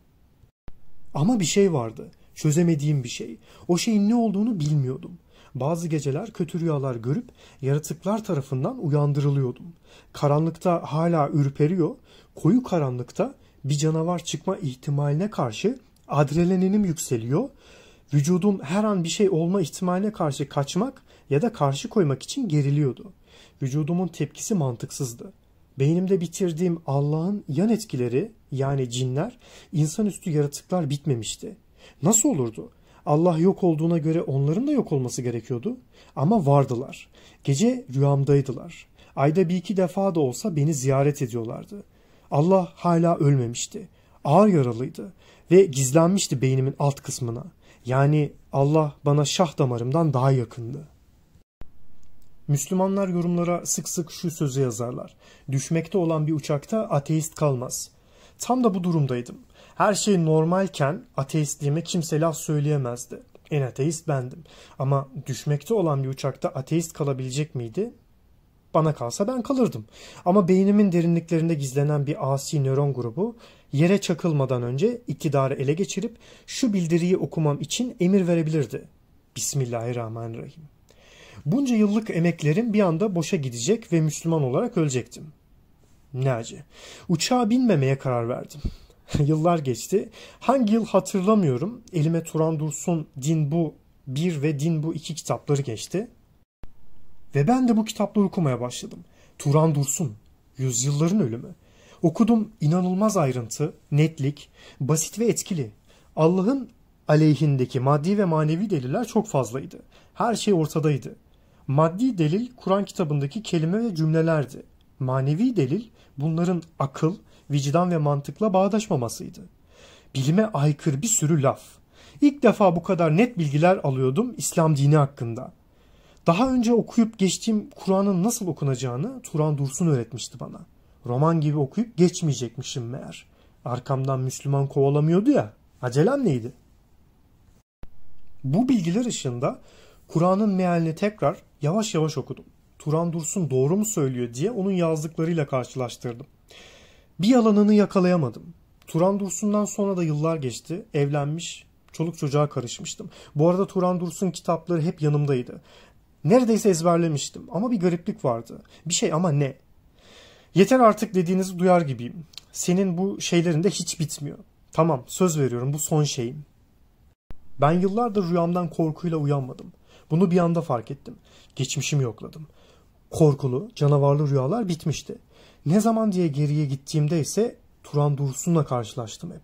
Ama bir şey vardı. Çözemediğim bir şey. O şeyin ne olduğunu bilmiyordum. Bazı geceler kötü rüyalar görüp yaratıklar tarafından uyandırılıyordum. Karanlıkta hala ürperiyor, koyu karanlıkta bir canavar çıkma ihtimaline karşı adrenalinim yükseliyor. Vücudum her an bir şey olma ihtimaline karşı kaçmak ya da karşı koymak için geriliyordu. Vücudumun tepkisi mantıksızdı beynimde bitirdiğim Allah'ın yan etkileri yani cinler, insanüstü yaratıklar bitmemişti. Nasıl olurdu? Allah yok olduğuna göre onların da yok olması gerekiyordu. Ama vardılar. Gece rüyamdaydılar. Ayda bir iki defa da olsa beni ziyaret ediyorlardı. Allah hala ölmemişti. Ağır yaralıydı ve gizlenmişti beynimin alt kısmına. Yani Allah bana şah damarımdan daha yakındı. Müslümanlar yorumlara sık sık şu sözü yazarlar. Düşmekte olan bir uçakta ateist kalmaz. Tam da bu durumdaydım. Her şey normalken ateistliğime kimse laf söyleyemezdi. En ateist bendim. Ama düşmekte olan bir uçakta ateist kalabilecek miydi? Bana kalsa ben kalırdım. Ama beynimin derinliklerinde gizlenen bir asi nöron grubu yere çakılmadan önce iktidarı ele geçirip şu bildiriyi okumam için emir verebilirdi. Bismillahirrahmanirrahim. Bunca yıllık emeklerim bir anda boşa gidecek ve Müslüman olarak ölecektim. Naci. Uçağa binmemeye karar verdim. Yıllar geçti. Hangi yıl hatırlamıyorum. Elime Turan Dursun Din Bu 1 ve Din Bu 2 kitapları geçti. Ve ben de bu kitapları okumaya başladım. Turan Dursun. Yüzyılların ölümü. Okudum inanılmaz ayrıntı, netlik, basit ve etkili. Allah'ın aleyhindeki maddi ve manevi deliller çok fazlaydı. Her şey ortadaydı. Maddi delil Kur'an kitabındaki kelime ve cümlelerdi. Manevi delil bunların akıl, vicdan ve mantıkla bağdaşmamasıydı. Bilime aykırı bir sürü laf. İlk defa bu kadar net bilgiler alıyordum İslam dini hakkında. Daha önce okuyup geçtiğim Kur'an'ın nasıl okunacağını Turan Dursun öğretmişti bana. Roman gibi okuyup geçmeyecekmişim meğer. Arkamdan Müslüman kovalamıyordu ya. Acelem neydi? Bu bilgiler ışığında Kur'an'ın mealini tekrar Yavaş yavaş okudum. Turan Dursun doğru mu söylüyor diye onun yazdıklarıyla karşılaştırdım. Bir alanını yakalayamadım. Turan Dursun'dan sonra da yıllar geçti. Evlenmiş, çoluk çocuğa karışmıştım. Bu arada Turan Dursun kitapları hep yanımdaydı. Neredeyse ezberlemiştim ama bir gariplik vardı. Bir şey ama ne? Yeter artık dediğinizi duyar gibiyim. Senin bu şeylerinde hiç bitmiyor. Tamam söz veriyorum bu son şeyim. Ben yıllardır rüyamdan korkuyla uyanmadım. Bunu bir anda fark ettim. Geçmişimi yokladım. Korkulu, canavarlı rüyalar bitmişti. Ne zaman diye geriye gittiğimde ise Turan Dursun'la karşılaştım hep.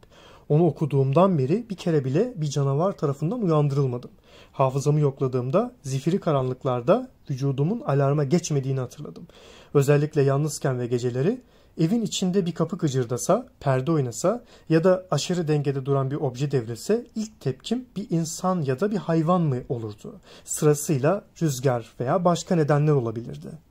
Onu okuduğumdan beri bir kere bile bir canavar tarafından uyandırılmadım. Hafızamı yokladığımda zifiri karanlıklarda vücudumun alarma geçmediğini hatırladım. Özellikle yalnızken ve geceleri evin içinde bir kapı gıcırdasa, perde oynasa ya da aşırı dengede duran bir obje devrilse ilk tepkim bir insan ya da bir hayvan mı olurdu? Sırasıyla rüzgar veya başka nedenler olabilirdi.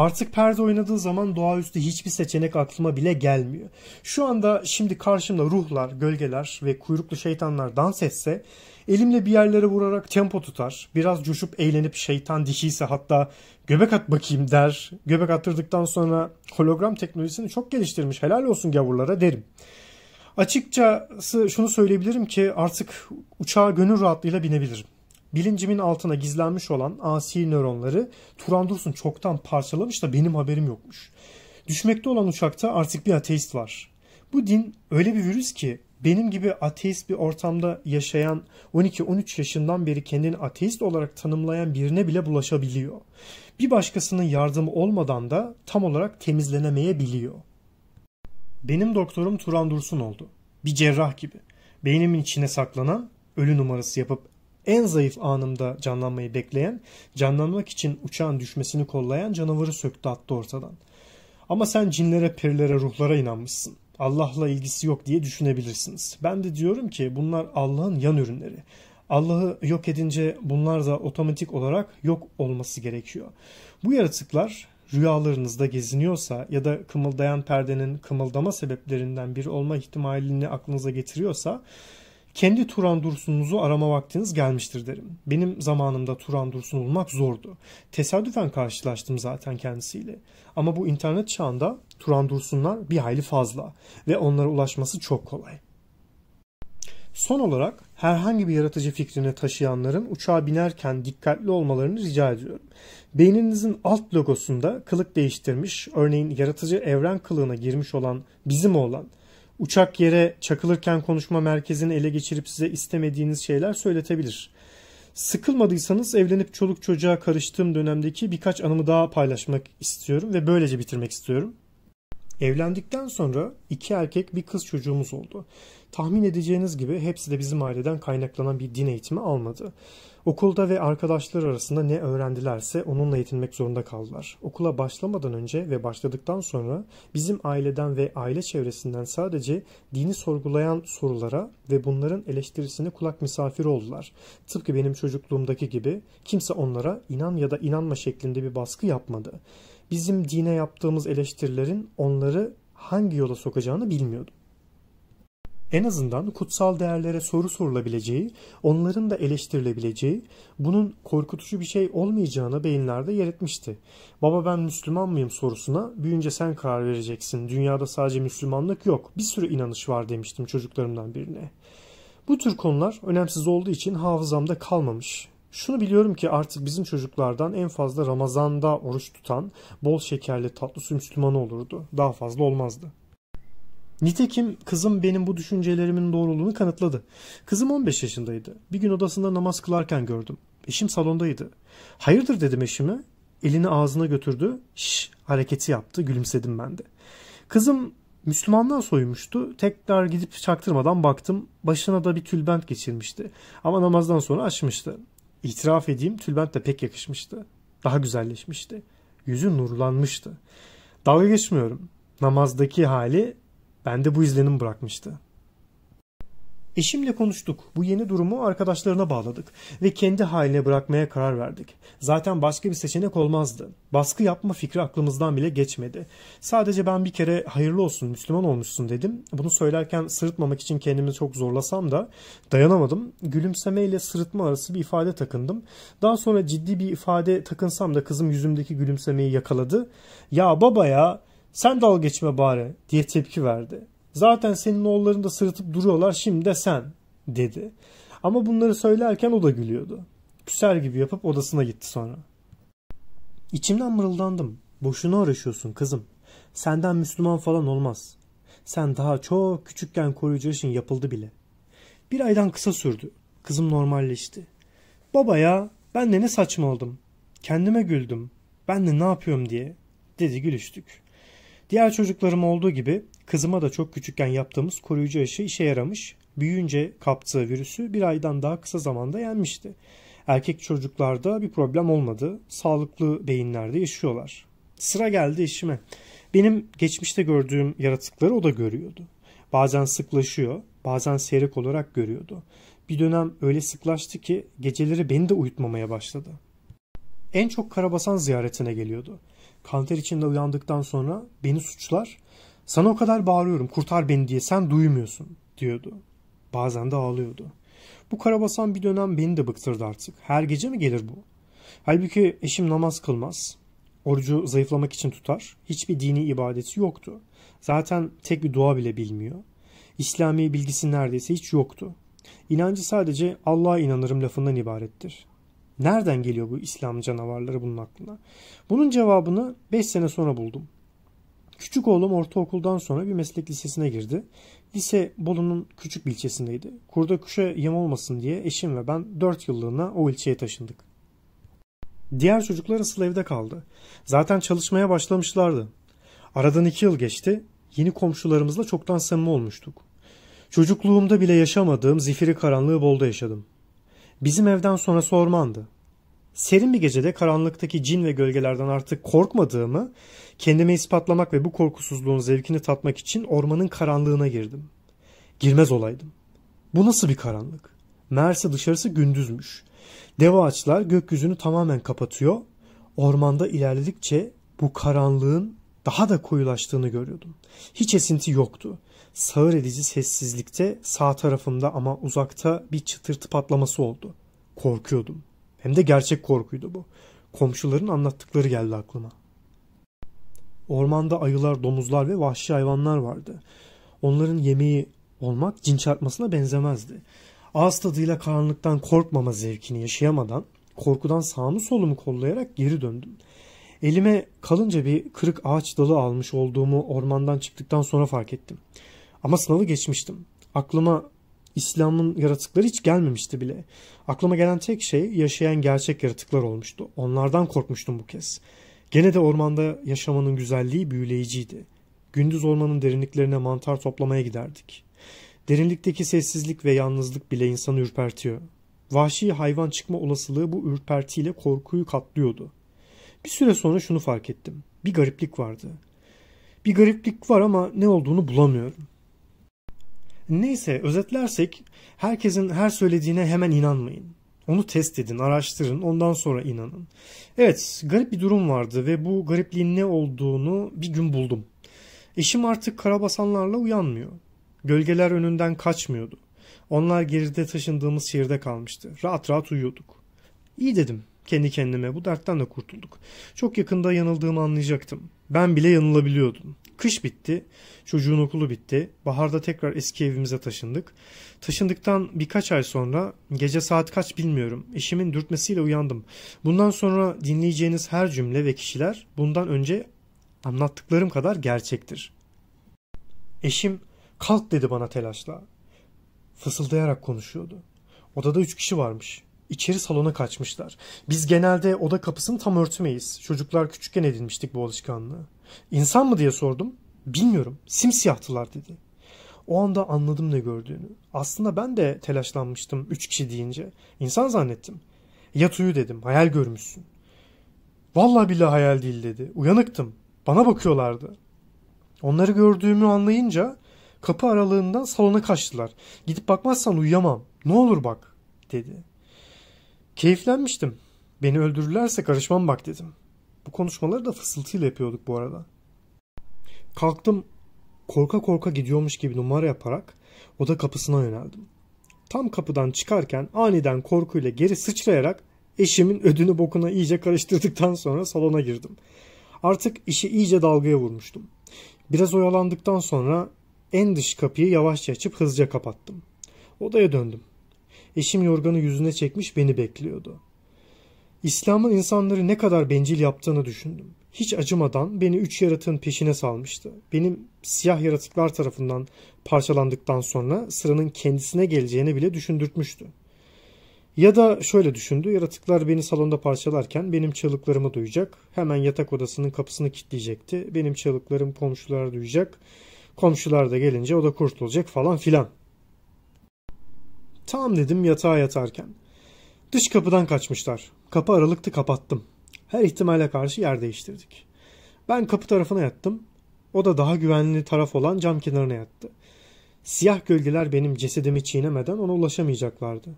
Artık perde oynadığı zaman doğaüstü hiçbir seçenek aklıma bile gelmiyor. Şu anda şimdi karşımda ruhlar, gölgeler ve kuyruklu şeytanlar dans etse elimle bir yerlere vurarak tempo tutar. Biraz coşup eğlenip şeytan dişiyse hatta göbek at bakayım der. Göbek attırdıktan sonra hologram teknolojisini çok geliştirmiş helal olsun gavurlara derim. Açıkçası şunu söyleyebilirim ki artık uçağa gönül rahatlığıyla binebilirim bilincimin altına gizlenmiş olan asi nöronları Turan Dursun çoktan parçalamış da benim haberim yokmuş. Düşmekte olan uçakta artık bir ateist var. Bu din öyle bir virüs ki benim gibi ateist bir ortamda yaşayan 12-13 yaşından beri kendini ateist olarak tanımlayan birine bile bulaşabiliyor. Bir başkasının yardımı olmadan da tam olarak temizlenemeyebiliyor. Benim doktorum Turan Dursun oldu. Bir cerrah gibi. Beynimin içine saklanan ölü numarası yapıp en zayıf anımda canlanmayı bekleyen, canlanmak için uçağın düşmesini kollayan canavarı söktü attı ortadan. Ama sen cinlere, perilere, ruhlara inanmışsın. Allah'la ilgisi yok diye düşünebilirsiniz. Ben de diyorum ki bunlar Allah'ın yan ürünleri. Allah'ı yok edince bunlar da otomatik olarak yok olması gerekiyor. Bu yaratıklar rüyalarınızda geziniyorsa ya da kımıldayan perdenin kımıldama sebeplerinden biri olma ihtimalini aklınıza getiriyorsa kendi Turan Dursun'unuzu arama vaktiniz gelmiştir derim. Benim zamanımda Turan Dursun olmak zordu. Tesadüfen karşılaştım zaten kendisiyle. Ama bu internet çağında Turan Dursunlar bir hayli fazla ve onlara ulaşması çok kolay. Son olarak herhangi bir yaratıcı fikrine taşıyanların uçağa binerken dikkatli olmalarını rica ediyorum. Beyninizin alt logosunda kılık değiştirmiş, örneğin yaratıcı evren kılığına girmiş olan bizim olan uçak yere çakılırken konuşma merkezini ele geçirip size istemediğiniz şeyler söyletebilir. Sıkılmadıysanız evlenip çoluk çocuğa karıştığım dönemdeki birkaç anımı daha paylaşmak istiyorum ve böylece bitirmek istiyorum. Evlendikten sonra iki erkek bir kız çocuğumuz oldu. Tahmin edeceğiniz gibi hepsi de bizim aileden kaynaklanan bir din eğitimi almadı. Okulda ve arkadaşlar arasında ne öğrendilerse onunla yetinmek zorunda kaldılar. Okula başlamadan önce ve başladıktan sonra bizim aileden ve aile çevresinden sadece dini sorgulayan sorulara ve bunların eleştirisine kulak misafir oldular. Tıpkı benim çocukluğumdaki gibi kimse onlara inan ya da inanma şeklinde bir baskı yapmadı bizim dine yaptığımız eleştirilerin onları hangi yola sokacağını bilmiyordum. En azından kutsal değerlere soru sorulabileceği, onların da eleştirilebileceği, bunun korkutucu bir şey olmayacağını beyinlerde yer etmişti. Baba ben Müslüman mıyım sorusuna büyünce sen karar vereceksin. Dünyada sadece Müslümanlık yok. Bir sürü inanış var demiştim çocuklarımdan birine. Bu tür konular önemsiz olduğu için hafızamda kalmamış şunu biliyorum ki artık bizim çocuklardan en fazla Ramazan'da oruç tutan bol şekerli tatlı su Müslümanı olurdu. Daha fazla olmazdı. Nitekim kızım benim bu düşüncelerimin doğruluğunu kanıtladı. Kızım 15 yaşındaydı. Bir gün odasında namaz kılarken gördüm. Eşim salondaydı. Hayırdır dedim eşime. Elini ağzına götürdü. Şş hareketi yaptı. Gülümsedim ben de. Kızım Müslümandan soymuştu. Tekrar gidip çaktırmadan baktım. Başına da bir tülbent geçirmişti. Ama namazdan sonra açmıştı. İtiraf edeyim tülbent de pek yakışmıştı. Daha güzelleşmişti. Yüzü nurlanmıştı. Dalga geçmiyorum. Namazdaki hali bende bu izlenim bırakmıştı.'' Eşimle konuştuk. Bu yeni durumu arkadaşlarına bağladık ve kendi haline bırakmaya karar verdik. Zaten başka bir seçenek olmazdı. Baskı yapma fikri aklımızdan bile geçmedi. Sadece ben bir kere hayırlı olsun Müslüman olmuşsun dedim. Bunu söylerken sırıtmamak için kendimi çok zorlasam da dayanamadım. Gülümseme ile sırıtma arası bir ifade takındım. Daha sonra ciddi bir ifade takınsam da kızım yüzümdeki gülümsemeyi yakaladı. Ya baba ya sen dal geçme bari diye tepki verdi. Zaten senin oğulların da sırıtıp duruyorlar şimdi de sen dedi. Ama bunları söylerken o da gülüyordu. Küser gibi yapıp odasına gitti sonra. İçimden mırıldandım. Boşuna uğraşıyorsun kızım. Senden Müslüman falan olmaz. Sen daha çok küçükken koruyucu için yapıldı bile. Bir aydan kısa sürdü. Kızım normalleşti. Baba ya ben de ne saçmaladım. Kendime güldüm. Ben de ne yapıyorum diye. Dedi gülüştük. Diğer çocuklarım olduğu gibi Kızıma da çok küçükken yaptığımız koruyucu aşı işe yaramış. Büyüyünce kaptığı virüsü bir aydan daha kısa zamanda yenmişti. Erkek çocuklarda bir problem olmadı. Sağlıklı beyinlerde yaşıyorlar. Sıra geldi işime. Benim geçmişte gördüğüm yaratıkları o da görüyordu. Bazen sıklaşıyor, bazen seyrek olarak görüyordu. Bir dönem öyle sıklaştı ki geceleri beni de uyutmamaya başladı. En çok Karabasan ziyaretine geliyordu. Kanter içinde uyandıktan sonra beni suçlar, sana o kadar bağırıyorum kurtar beni diye sen duymuyorsun diyordu. Bazen de ağlıyordu. Bu karabasan bir dönem beni de bıktırdı artık. Her gece mi gelir bu? Halbuki eşim namaz kılmaz. Orucu zayıflamak için tutar. Hiçbir dini ibadeti yoktu. Zaten tek bir dua bile bilmiyor. İslami bilgisi neredeyse hiç yoktu. İnancı sadece Allah'a inanırım lafından ibarettir. Nereden geliyor bu İslam canavarları bunun aklına? Bunun cevabını 5 sene sonra buldum. Küçük oğlum ortaokuldan sonra bir meslek lisesine girdi. Lise Bolu'nun küçük bir ilçesindeydi. Kurda kuşa yem olmasın diye eşim ve ben 4 yıllığına o ilçeye taşındık. Diğer çocuklar asıl evde kaldı. Zaten çalışmaya başlamışlardı. Aradan 2 yıl geçti. Yeni komşularımızla çoktan samimi olmuştuk. Çocukluğumda bile yaşamadığım zifiri karanlığı Bolu'da yaşadım. Bizim evden sonra ormandı. Serin bir gecede karanlıktaki cin ve gölgelerden artık korkmadığımı kendime ispatlamak ve bu korkusuzluğun zevkini tatmak için ormanın karanlığına girdim. Girmez olaydım. Bu nasıl bir karanlık? Meğerse dışarısı gündüzmüş. Dev ağaçlar gökyüzünü tamamen kapatıyor. Ormanda ilerledikçe bu karanlığın daha da koyulaştığını görüyordum. Hiç esinti yoktu. Sağır edici sessizlikte sağ tarafımda ama uzakta bir çıtırtı patlaması oldu. Korkuyordum. Hem de gerçek korkuydu bu. Komşuların anlattıkları geldi aklıma. Ormanda ayılar, domuzlar ve vahşi hayvanlar vardı. Onların yemeği olmak cin çarpmasına benzemezdi. Ağız tadıyla karanlıktan korkmama zevkini yaşayamadan korkudan sağımı solumu kollayarak geri döndüm. Elime kalınca bir kırık ağaç dalı almış olduğumu ormandan çıktıktan sonra fark ettim. Ama sınavı geçmiştim. Aklıma İslam'ın yaratıkları hiç gelmemişti bile. Aklıma gelen tek şey yaşayan gerçek yaratıklar olmuştu. Onlardan korkmuştum bu kez. Gene de ormanda yaşamanın güzelliği büyüleyiciydi. Gündüz ormanın derinliklerine mantar toplamaya giderdik. Derinlikteki sessizlik ve yalnızlık bile insanı ürpertiyor. Vahşi hayvan çıkma olasılığı bu ürpertiyle korkuyu katlıyordu. Bir süre sonra şunu fark ettim. Bir gariplik vardı. Bir gariplik var ama ne olduğunu bulamıyorum. Neyse özetlersek herkesin her söylediğine hemen inanmayın. Onu test edin, araştırın, ondan sonra inanın. Evet, garip bir durum vardı ve bu garipliğin ne olduğunu bir gün buldum. Eşim artık karabasanlarla uyanmıyor. Gölgeler önünden kaçmıyordu. Onlar geride taşındığımız şehirde kalmıştı. Rahat rahat uyuyorduk. İyi dedim. Kendi kendime bu dertten de kurtulduk. Çok yakında yanıldığımı anlayacaktım. Ben bile yanılabiliyordum. Kış bitti, çocuğun okulu bitti. Baharda tekrar eski evimize taşındık. Taşındıktan birkaç ay sonra gece saat kaç bilmiyorum. Eşimin dürtmesiyle uyandım. Bundan sonra dinleyeceğiniz her cümle ve kişiler bundan önce anlattıklarım kadar gerçektir. Eşim kalk dedi bana telaşla. Fısıldayarak konuşuyordu. Odada üç kişi varmış içeri salona kaçmışlar. Biz genelde oda kapısını tam örtmeyiz. Çocuklar küçükken edinmiştik bu alışkanlığı. İnsan mı diye sordum. Bilmiyorum. Simsiyahtılar dedi. O anda anladım ne gördüğünü. Aslında ben de telaşlanmıştım üç kişi deyince. İnsan zannettim. Yatuyu dedim. Hayal görmüşsün. Vallahi bile hayal değil dedi. Uyanıktım. Bana bakıyorlardı. Onları gördüğümü anlayınca kapı aralığından salona kaçtılar. Gidip bakmazsan uyuyamam. Ne olur bak dedi. Keyiflenmiştim. Beni öldürürlerse karışmam bak dedim. Bu konuşmaları da fısıltıyla yapıyorduk bu arada. Kalktım korka korka gidiyormuş gibi numara yaparak oda kapısına yöneldim. Tam kapıdan çıkarken aniden korkuyla geri sıçrayarak eşimin ödünü bokuna iyice karıştırdıktan sonra salona girdim. Artık işi iyice dalgaya vurmuştum. Biraz oyalandıktan sonra en dış kapıyı yavaşça açıp hızlıca kapattım. Odaya döndüm. Eşim yorganı yüzüne çekmiş beni bekliyordu. İslam'ın insanları ne kadar bencil yaptığını düşündüm. Hiç acımadan beni üç yaratığın peşine salmıştı. Benim siyah yaratıklar tarafından parçalandıktan sonra sıranın kendisine geleceğini bile düşündürtmüştü. Ya da şöyle düşündü, yaratıklar beni salonda parçalarken benim çığlıklarımı duyacak, hemen yatak odasının kapısını kilitleyecekti, benim çığlıklarım komşular duyacak, komşular da gelince o da kurtulacak falan filan. Tam dedim yatağa yatarken. Dış kapıdan kaçmışlar. Kapı aralıktı kapattım. Her ihtimale karşı yer değiştirdik. Ben kapı tarafına yattım. O da daha güvenli taraf olan cam kenarına yattı. Siyah gölgeler benim cesedimi çiğnemeden ona ulaşamayacaklardı.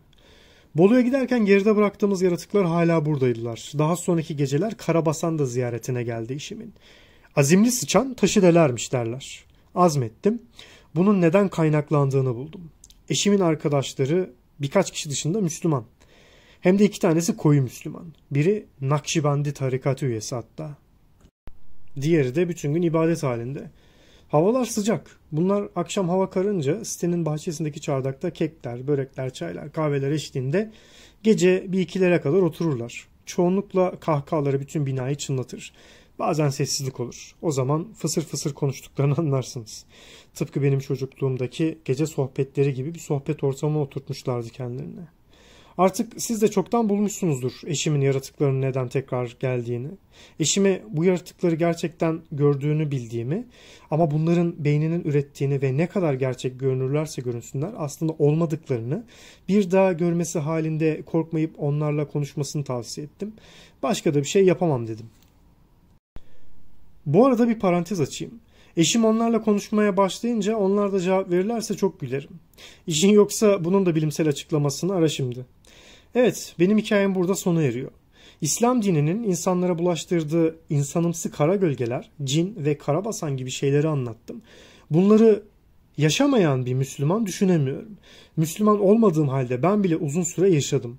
Bolu'ya giderken geride bıraktığımız yaratıklar hala buradaydılar. Daha sonraki geceler Karabasan da ziyaretine geldi işimin. Azimli sıçan taşı delermiş derler. Azmettim. Bunun neden kaynaklandığını buldum. Eşimin arkadaşları birkaç kişi dışında Müslüman. Hem de iki tanesi koyu Müslüman. Biri Nakşibendi tarikatı üyesi hatta. Diğeri de bütün gün ibadet halinde. Havalar sıcak. Bunlar akşam hava karınca sitenin bahçesindeki çardakta kekler, börekler, çaylar, kahveler eşliğinde gece bir ikilere kadar otururlar. Çoğunlukla kahkahaları bütün binayı çınlatır. Bazen sessizlik olur. O zaman fısır fısır konuştuklarını anlarsınız. Tıpkı benim çocukluğumdaki gece sohbetleri gibi bir sohbet ortamına oturtmuşlardı kendilerine. Artık siz de çoktan bulmuşsunuzdur eşimin yaratıklarının neden tekrar geldiğini. Eşime bu yaratıkları gerçekten gördüğünü bildiğimi ama bunların beyninin ürettiğini ve ne kadar gerçek görünürlerse görünsünler aslında olmadıklarını bir daha görmesi halinde korkmayıp onlarla konuşmasını tavsiye ettim. Başka da bir şey yapamam dedim. Bu arada bir parantez açayım. Eşim onlarla konuşmaya başlayınca onlar da cevap verirlerse çok gülerim. İşin yoksa bunun da bilimsel açıklamasını ara şimdi. Evet, benim hikayem burada sona eriyor. İslam dininin insanlara bulaştırdığı insanımsı kara gölgeler, cin ve karabasan gibi şeyleri anlattım. Bunları yaşamayan bir Müslüman düşünemiyorum. Müslüman olmadığım halde ben bile uzun süre yaşadım.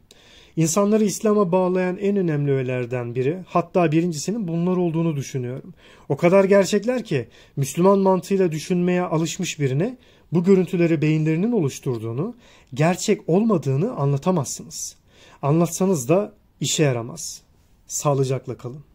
İnsanları İslam'a bağlayan en önemli öğelerden biri hatta birincisinin bunlar olduğunu düşünüyorum. O kadar gerçekler ki Müslüman mantığıyla düşünmeye alışmış birine bu görüntüleri beyinlerinin oluşturduğunu, gerçek olmadığını anlatamazsınız. Anlatsanız da işe yaramaz. Sağlıcakla kalın.